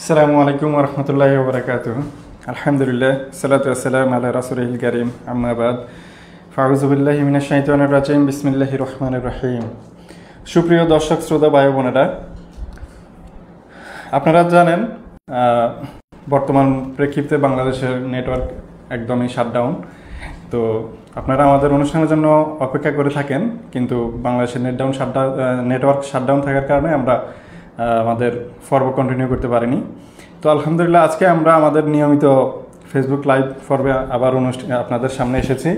আসসালামু আলাইকুম রহমতুল্লাহ বরকাত আলহামদুলিল্লাহ সালাতাম আল্লাহ রাসুল করিম আহমাবাদ ফারুজুবুল্লাহ মিনাশাহিতান রাজিম বিসমিল্লাহ রহমান রহিম সুপ্রিয় দর্শক শ্রোতা বায়ু বোনেরা আপনারা জানেন বর্তমান প্রেক্ষিপ্তে বাংলাদেশের নেটওয়ার্ক একদমই শাটডাউন তো আপনারা আমাদের অনুষ্ঠানের জন্য অপেক্ষা করে থাকেন কিন্তু বাংলাদেশের নেটডাউন শাটডাউন নেটওয়ার্ক শাটডাউন থাকার কারণে আমরা আমাদের পর্ব কন্টিনিউ করতে পারিনি তো আলহামদুলিল্লাহ আজকে আমরা আমাদের নিয়মিত ফেসবুক লাইভ পর্বে আবার অনুষ্ঠান আপনাদের সামনে এসেছি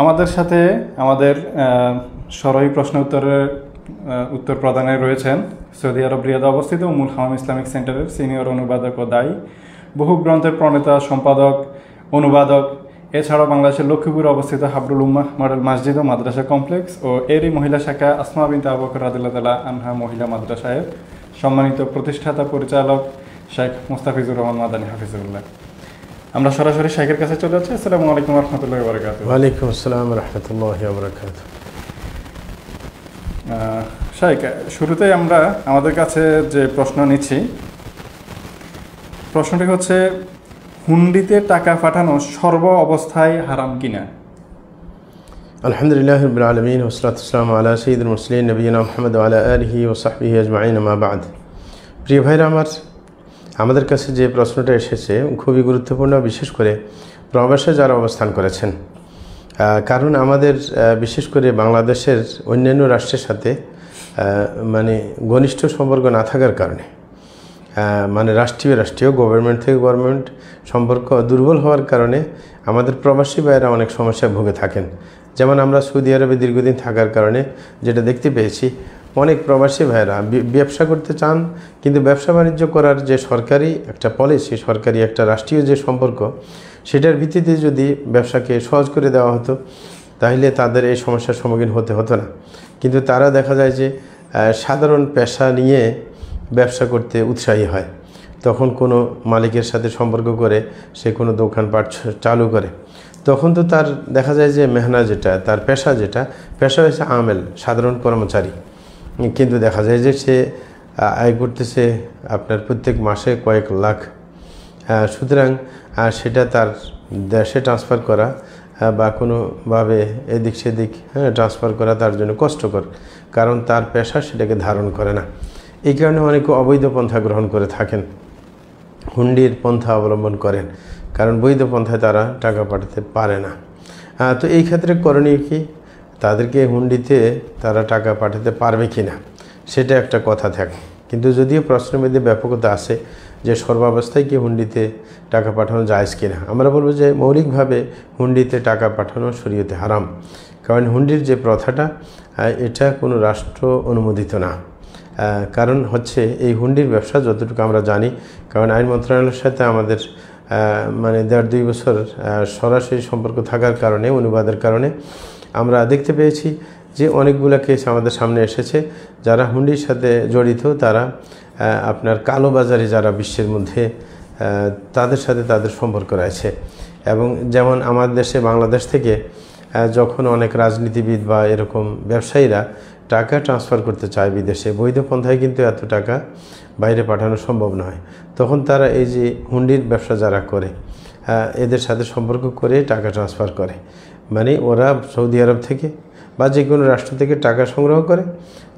আমাদের সাথে আমাদের সরহী প্রশ্ন উত্তরের উত্তর প্রদানে রয়েছেন সৌদি আরব রিয়াদে অবস্থিত মূল হামাম ইসলামিক সেন্টারের সিনিয়র অনুবাদক ও দায়ী বহু গ্রন্থের প্রণেতা সম্পাদক অনুবাদক এছাড়াও বাংলাদেশের লক্ষ্মীপুরে অবস্থিত হাবরুল উম্মাহ মডেল মসজিদ ও মাদ্রাসা কমপ্লেক্স ও এরই মহিলা শাখা আসমা বিন তাবক রাদিল্লা আনহা মহিলা সাহেব সম্মানিত প্রতিষ্ঠাতা পরিচালক শেখ মুস্তাফিজুর রহমান মাদানি হাফিজুল্লাহ আমরা সরাসরি শেখের কাছে চলে যাচ্ছি আসসালামু আলাইকুম রহমতুল্লাহ বরকাত ওয়ালাইকুম আসসালাম রহমতুল্লাহ বরকাত শাইক শুরুতে আমরা আমাদের কাছে যে প্রশ্ন নিচ্ছি প্রশ্নটি হচ্ছে হুন্ডিতে টাকা পাঠানো সর্ব অবস্থায় হারাম কিনা আলহামদুলিল্লাহ রবিল আলমিন ওসলাতাম আল্লাহ সঈদুল মুসলিম নবীন মোহাম্মদ আল্লাহ আলহি ওসাহি আজমাইন আমাবাদ প্রিয় ভাইরা আমার আমাদের কাছে যে প্রশ্নটা এসেছে খুবই গুরুত্বপূর্ণ বিশেষ করে প্রবাসে যারা অবস্থান করেছেন কারণ আমাদের বিশেষ করে বাংলাদেশের অন্যান্য রাষ্ট্রের সাথে মানে ঘনিষ্ঠ সম্পর্ক না থাকার কারণে মানে রাষ্ট্রীয় রাষ্ট্রীয় গভর্নমেন্ট থেকে গভর্নমেন্ট সম্পর্ক দুর্বল হওয়ার কারণে আমাদের প্রবাসী ভাইয়েরা অনেক সমস্যায় ভুগে থাকেন যেমন আমরা সৌদি আরবে দীর্ঘদিন থাকার কারণে যেটা দেখতে পেয়েছি অনেক প্রবাসী ভাইয়েরা ব্যবসা করতে চান কিন্তু ব্যবসা বাণিজ্য করার যে সরকারি একটা পলিসি সরকারি একটা রাষ্ট্রীয় যে সম্পর্ক সেটার ভিত্তিতে যদি ব্যবসাকে সহজ করে দেওয়া হতো তাহলে তাদের এই সমস্যার সম্মুখীন হতে হতো না কিন্তু তারা দেখা যায় যে সাধারণ পেশা নিয়ে ব্যবসা করতে উৎসাহী হয় তখন কোনো মালিকের সাথে সম্পর্ক করে সে কোনো দোকানপাট চালু করে তখন তো তার দেখা যায় যে মেহনা যেটা তার পেশা যেটা পেশা হয়েছে আমেল সাধারণ কর্মচারী কিন্তু দেখা যায় যে সে আয় করতেছে আপনার প্রত্যেক মাসে কয়েক লাখ সুতরাং সেটা তার দেশে ট্রান্সফার করা বা কোনোভাবে এদিক সেদিক হ্যাঁ ট্রান্সফার করা তার জন্য কষ্টকর কারণ তার পেশা সেটাকে ধারণ করে না এই কারণে অনেকে অবৈধ পন্থা গ্রহণ করে থাকেন হুন্ডির পন্থা অবলম্বন করেন কারণ বৈধ পন্থায় তারা টাকা পাঠাতে পারে না তো এই ক্ষেত্রে করণীয় কি তাদেরকে হুন্ডিতে তারা টাকা পাঠাতে পারবে কি না সেটা একটা কথা থাকে কিন্তু যদিও প্রশ্নের মধ্যে ব্যাপকতা আসে যে সর্বাবস্থায় কি হুন্ডিতে টাকা পাঠানো যায়জ কি না আমরা বলবো যে মৌলিকভাবে হুন্ডিতে টাকা পাঠানো শরীয়তে হারাম কারণ হুন্ডির যে প্রথাটা এটা কোনো রাষ্ট্র অনুমোদিত না কারণ হচ্ছে এই হুন্ডির ব্যবসা যতটুকু আমরা জানি কারণ আইন মন্ত্রণালয়ের সাথে আমাদের মানে দেড় দুই বছর সরাসরি সম্পর্ক থাকার কারণে অনুবাদের কারণে আমরা দেখতে পেয়েছি যে অনেকগুলো কেস আমাদের সামনে এসেছে যারা হুন্ডির সাথে জড়িত তারা আপনার কালো বাজারে যারা বিশ্বের মধ্যে তাদের সাথে তাদের সম্পর্ক রয়েছে এবং যেমন আমার দেশে বাংলাদেশ থেকে যখন অনেক রাজনীতিবিদ বা এরকম ব্যবসায়ীরা টাকা ট্রান্সফার করতে চায় বিদেশে বৈধ পন্থায় কিন্তু এত টাকা বাইরে পাঠানো সম্ভব নয় তখন তারা এই যে হুন্ডির ব্যবসা যারা করে হ্যাঁ, এদের সাথে সম্পর্ক করে টাকা ট্রান্সফার করে মানে ওরা সৌদি আরব থেকে বা যে কোনো রাষ্ট্র থেকে টাকা সংগ্রহ করে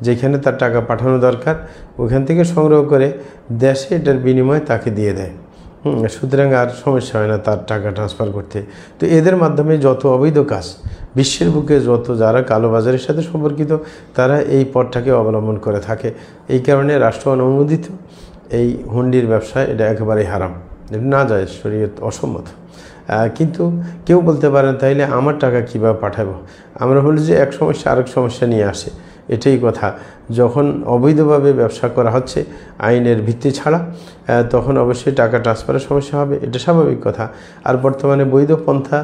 যেখানে তার টাকা পাঠানো দরকার ওখান থেকে সংগ্রহ করে দেশে এটার বিনিময়ে তাকে দিয়ে দেয় সুতরাং আর সমস্যা হয় না তার টাকা ট্রান্সফার করতে তো এদের মাধ্যমে যত অবৈধ কাজ বিশ্বের বুকে যত যারা কালোবাজারের সাথে সম্পর্কিত তারা এই পথটাকে অবলম্বন করে থাকে এই কারণে রাষ্ট্র অনুমোদিত এই হুন্ডির ব্যবসা এটা একেবারেই হারাম না যায় শরীর অসম্মত কিন্তু কেউ বলতে পারেন তাইলে আমার টাকা কীভাবে পাঠাবো আমরা বলি যে এক সমস্যা আরেক সমস্যা নিয়ে আসে এটাই কথা যখন অবৈধভাবে ব্যবসা করা হচ্ছে আইনের ভিত্তি ছাড়া তখন অবশ্যই টাকা ট্রান্সফারের সমস্যা হবে এটা স্বাভাবিক কথা আর বর্তমানে বৈধ পন্থা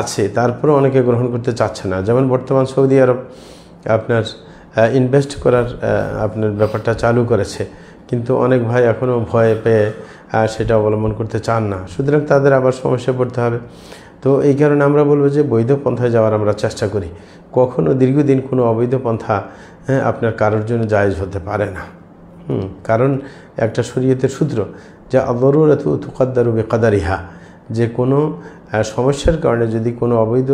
আছে তারপরেও অনেকে গ্রহণ করতে চাচ্ছে না যেমন বর্তমান সৌদি আরব আপনার ইনভেস্ট করার আপনার ব্যাপারটা চালু করেছে কিন্তু অনেক ভাই এখনও ভয় পেয়ে সেটা অবলম্বন করতে চান না সুতরাং তাদের আবার সমস্যা পড়তে হবে তো এই কারণে আমরা বলবো যে বৈধ পন্থায় যাওয়ার আমরা চেষ্টা করি কখনও দীর্ঘদিন কোনো অবৈধ পন্থা হ্যাঁ, আপনার কারোর জন্য জায়জ হতে পারে না হুম কারণ একটা শরীয়তের সূত্র যা ও বেকাদার ইহা যে কোনো সমস্যার কারণে যদি কোনো অবৈধ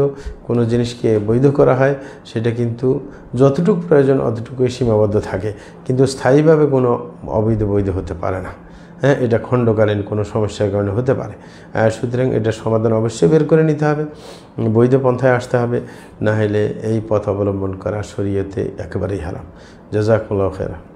কোনো জিনিসকে বৈধ করা হয় সেটা কিন্তু যতটুকু প্রয়োজন অতটুকুই সীমাবদ্ধ থাকে কিন্তু স্থায়ীভাবে কোনো অবৈধ বৈধ হতে পারে না হ্যাঁ এটা খণ্ডকালীন কোনো সমস্যার কারণে হতে পারে সুতরাং এটা সমাধান অবশ্যই বের করে নিতে হবে বৈধ পন্থায় আসতে হবে না হলে এই পথ অবলম্বন করা শরীয়তে একেবারেই হারাম জাজাকুল্লাহ খেরা